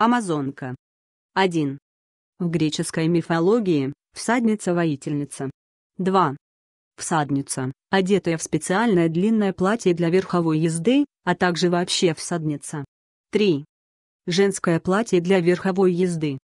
Амазонка. 1. В греческой мифологии – всадница-воительница. 2. Всадница, одетая в специальное длинное платье для верховой езды, а также вообще всадница. 3. Женское платье для верховой езды.